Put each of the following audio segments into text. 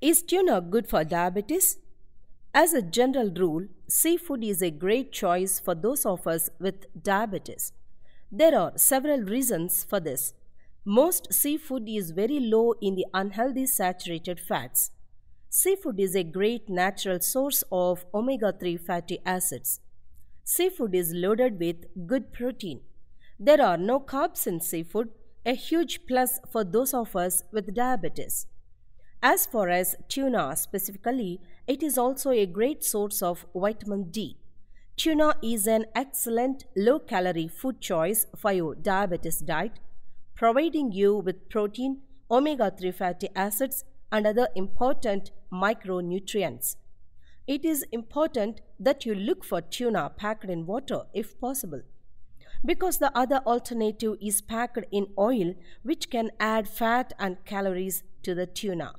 Is tuna good for diabetes? As a general rule, seafood is a great choice for those of us with diabetes. There are several reasons for this. Most seafood is very low in the unhealthy saturated fats. Seafood is a great natural source of omega-3 fatty acids. Seafood is loaded with good protein. There are no carbs in seafood, a huge plus for those of us with diabetes. As far as tuna specifically, it is also a great source of vitamin D. Tuna is an excellent low calorie food choice for your diabetes diet, providing you with protein, omega 3 fatty acids, and other important micronutrients. It is important that you look for tuna packed in water if possible because the other alternative is packed in oil, which can add fat and calories to the tuna.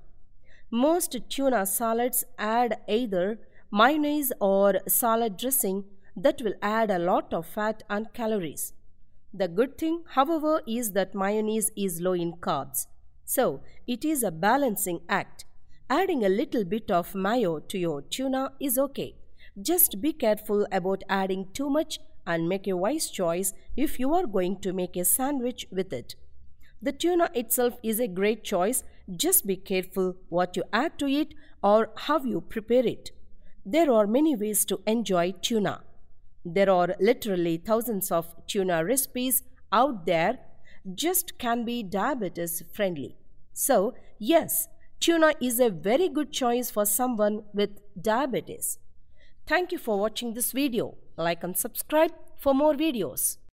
Most tuna salads add either mayonnaise or salad dressing that will add a lot of fat and calories. The good thing, however, is that mayonnaise is low in carbs. So, it is a balancing act. Adding a little bit of mayo to your tuna is okay. Just be careful about adding too much and make a wise choice if you are going to make a sandwich with it. The tuna itself is a great choice, just be careful what you add to it or how you prepare it. There are many ways to enjoy tuna. There are literally thousands of tuna recipes out there, just can be diabetes friendly. So, yes, tuna is a very good choice for someone with diabetes. Thank you for watching this video. Like and subscribe for more videos.